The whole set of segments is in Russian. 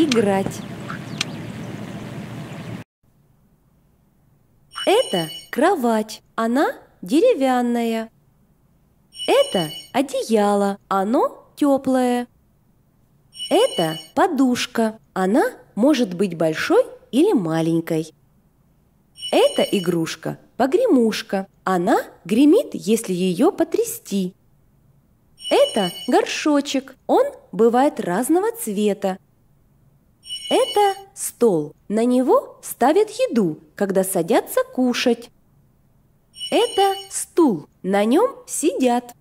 Играть. Это кровать. Она деревянная. Это одеяло. Оно теплое. Это подушка. Она может быть большой или маленькой. Это игрушка – погремушка. Она гремит, если ее потрясти. Это горшочек. Он бывает разного цвета. Это стол. На него ставят еду, когда садятся кушать. Это стул. На нем сидят.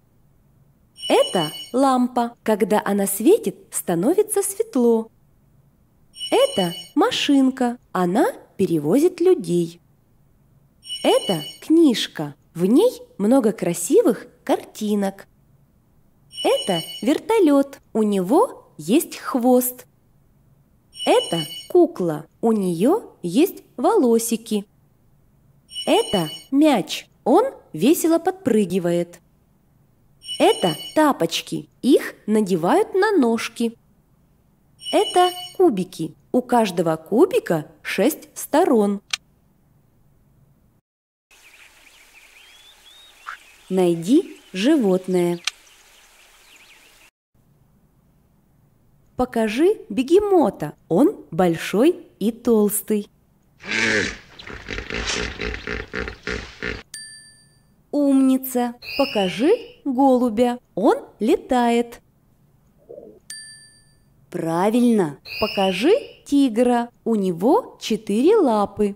Это лампа. Когда она светит, становится светло. Это машинка. Она перевозит людей. Это книжка. В ней много красивых картинок. Это вертолет. У него есть хвост. Это кукла. У нее есть волосики. Это мяч. Он весело подпрыгивает. Это тапочки. Их надевают на ножки. Это кубики. У каждого кубика шесть сторон. Найди животное. Покажи бегемота. Он большой и толстый. Умница. Покажи голубя. Он летает. Правильно. Покажи тигра. У него четыре лапы.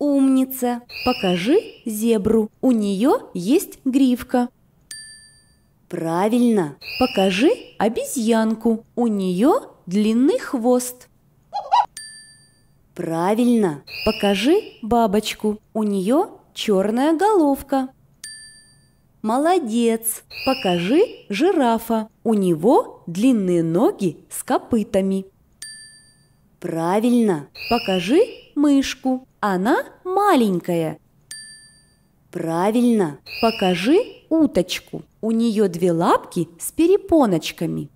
Умница. Покажи зебру. У нее есть гривка. Правильно. Покажи обезьянку. У нее длинный хвост. Правильно. Покажи бабочку. У нее черная головка. Молодец. Покажи жирафа. У него длинные ноги с копытами. Правильно. Покажи мышку. Она маленькая Правильно. Покажи уточку. У нее две лапки с перепоночками.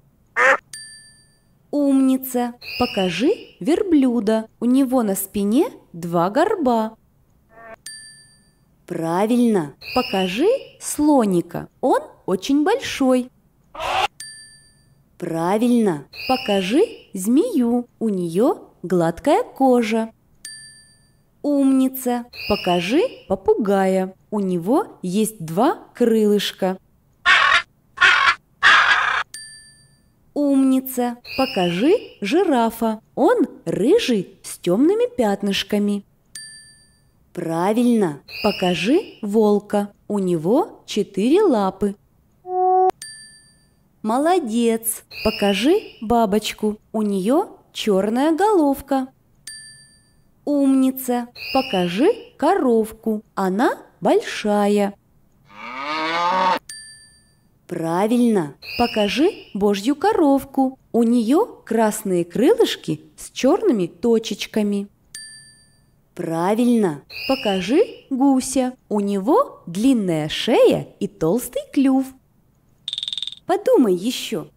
Умница. Покажи верблюда. У него на спине два горба. Правильно. Покажи слоника. Он очень большой. Правильно. Покажи змею. У нее гладкая кожа. Умница! Покажи попугая. У него есть два крылышка. Умница! Покажи жирафа. Он рыжий с темными пятнышками. Правильно! Покажи волка. У него четыре лапы. Молодец! Покажи бабочку. У нее черная головка. Умница! Покажи коровку. Она большая. Правильно! Покажи божью коровку. У нее красные крылышки с черными точечками. Правильно! Покажи гуся. У него длинная шея и толстый клюв. Подумай еще,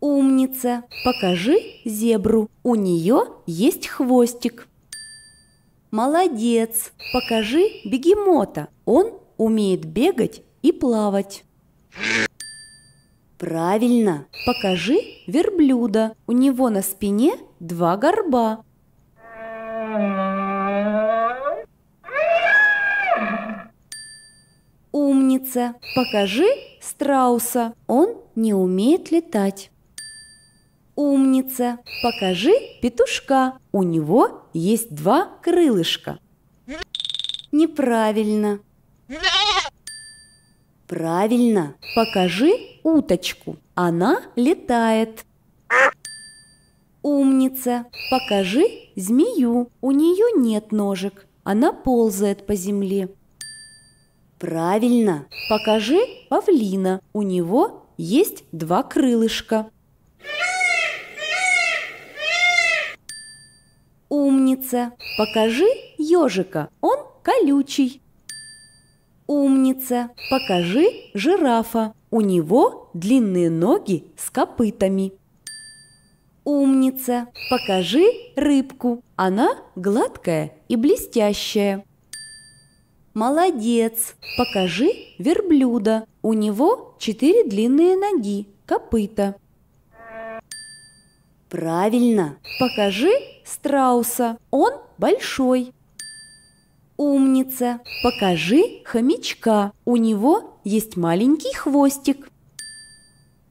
Умница! Покажи зебру. У нее есть хвостик. Молодец! Покажи бегемота. Он умеет бегать и плавать. Правильно! Покажи верблюда. У него на спине два горба. Умница! Покажи страуса. Он не умеет летать. Умница! Покажи петушка. У него есть два крылышка. Неправильно. Правильно. Покажи уточку. Она летает. Умница. Покажи змею. У нее нет ножек. Она ползает по земле. Правильно. Покажи павлина. У него есть два крылышка. Умница. Покажи ежика. Он колючий. Умница. Покажи жирафа. У него длинные ноги с копытами. Умница. Покажи рыбку. Она гладкая и блестящая. Молодец. Покажи верблюда. У него четыре длинные ноги, копыта. Правильно. Покажи страуса. Он большой. Умница. Покажи хомячка. У него есть маленький хвостик.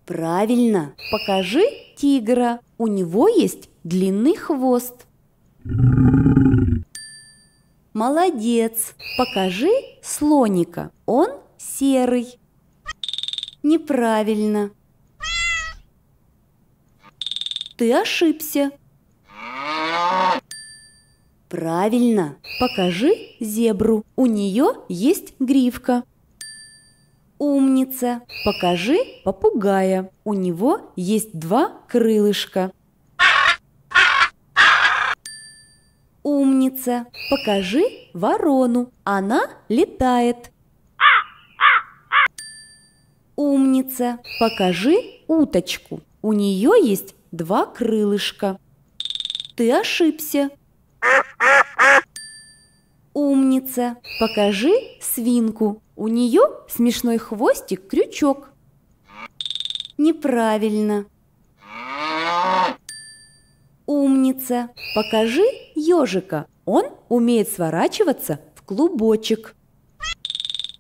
Правильно. Покажи тигра. У него есть длинный хвост. Молодец. Покажи слоника. Он серый. Неправильно. Ты ошибся. Правильно. Покажи зебру. У нее есть гривка. Умница. Покажи попугая. У него есть два крылышка. Умница. Покажи ворону. Она летает. Умница. Покажи уточку. У нее есть два крылышка. Ты ошибся. Умница. Покажи свинку. У нее смешной хвостик крючок. Неправильно. Умница. Покажи ежика. Он умеет сворачиваться в клубочек.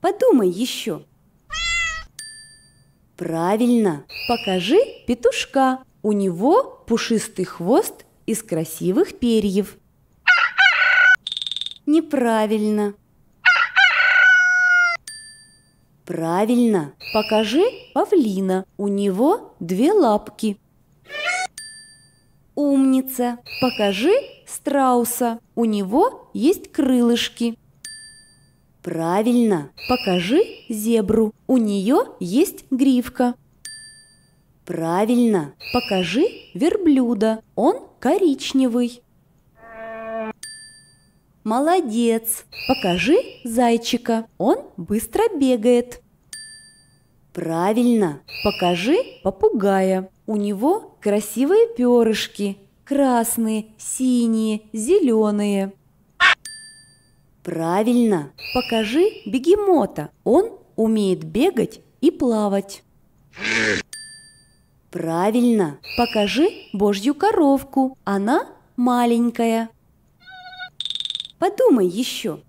Подумай еще. Правильно. Покажи петушка. У него пушистый хвост из красивых перьев. Неправильно. Правильно. Покажи павлина. У него две лапки. Умница. Покажи страуса. У него есть крылышки. Правильно. Покажи зебру. У нее есть гривка. Правильно. Покажи верблюда. Он коричневый. Молодец. Покажи зайчика. Он быстро бегает. Правильно. Покажи попугая. У него красивые перышки. Красные, синие, зеленые. Правильно. Покажи бегемота. Он умеет бегать и плавать. Правильно. Покажи божью коровку. Она маленькая. Подумай еще.